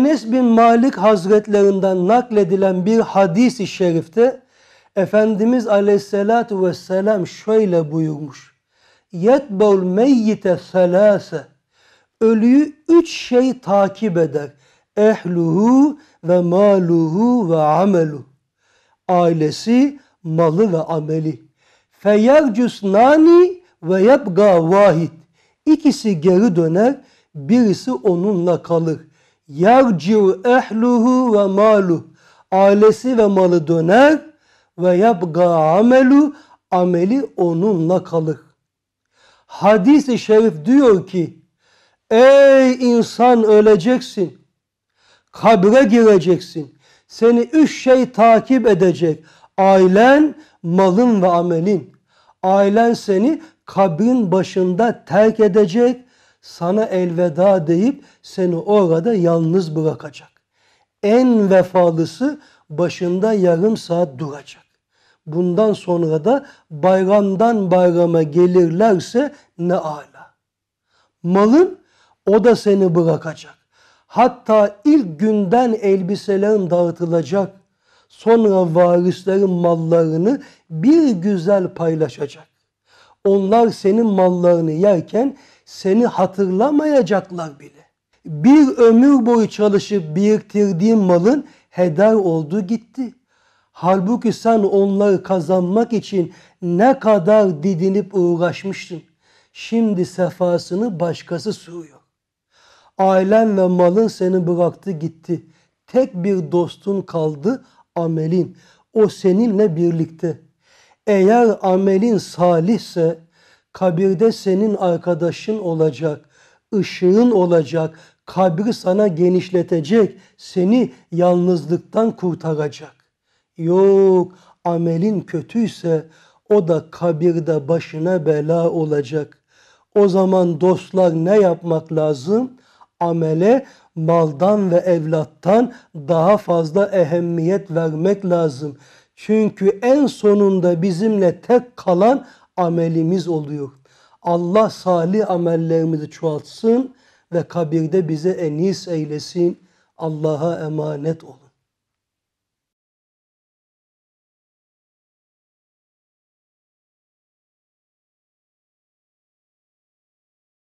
Enes bin Malik Hazretlerinden nakledilen bir hadis-i şerifte Efendimiz aleyhissalatu vesselam şöyle buyurmuş. Yetbol meyyite selase. Ölüyü üç şey takip eder. Ehluhu ve maluhu ve amelu. Ailesi, malı ve ameli. Feyercus nani ve yapga vahid. İkisi geri döner, birisi onunla kalır yerciu ehluhu ve malu ailesi ve malı döner ve yapga amelu ameli onunla kalır. Hadis-i şerif diyor ki ey insan öleceksin kabre gireceksin seni üç şey takip edecek ailen malın ve amelin ailen seni kabrin başında terk edecek sana elveda deyip seni orada yalnız bırakacak. En vefalısı başında yarım saat duracak. Bundan sonra da bayramdan bayrama gelirlerse ne ala. Malın o da seni bırakacak. Hatta ilk günden elbiselerin dağıtılacak. Sonra varislerin mallarını bir güzel paylaşacak. Onlar senin mallarını yerken seni hatırlamayacaklar bile. Bir ömür boyu çalışıp biriktirdiğin malın heder oldu gitti. Halbuki sen onları kazanmak için ne kadar didinip uğraşmıştın. Şimdi sefasını başkası sürüyor. Ailen ve malın seni bıraktı gitti. Tek bir dostun kaldı amelin. O seninle birlikte. Eğer amelin salihse kabirde senin arkadaşın olacak, ışığın olacak, kabri sana genişletecek, seni yalnızlıktan kurtaracak. Yok, amelin kötüyse o da kabirde başına bela olacak. O zaman dostlar ne yapmak lazım? Amele maldan ve evlattan daha fazla ehemmiyet vermek lazım.'' Çünkü en sonunda bizimle tek kalan amelimiz oluyor. Allah salih amellerimizi çoğaltsın ve kabirde bize enis eylesin. Allah'a emanet olun.